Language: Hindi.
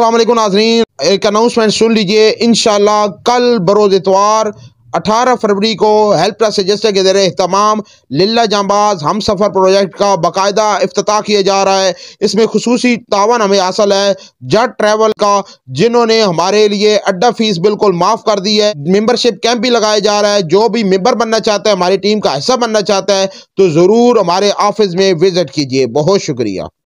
वालेकुम नाजरीन एक अनाउंसमेंट सुन लीजिए इन कल बरोज़ इतवार अठारह फरवरी को हेल्प प्लस रजिस्टर के जरिए तमाम लिल्ला जाबाज हम सफ़र प्रोजेक्ट का बाकायदा अफ्ताह किया जा रहा है इसमें खसूस तावन हमें हासिल है जट ट्रैवल का जिन्होंने हमारे लिए अड्डा फीस बिल्कुल माफ़ कर दी है मेम्बरशिप कैंप भी लगाया जा रहा है जो भी मेम्बर बनना चाहता है हमारी टीम का हिस्सा बनना चाहता है तो ज़रूर हमारे ऑफिस में विज़िट कीजिए बहुत शुक्रिया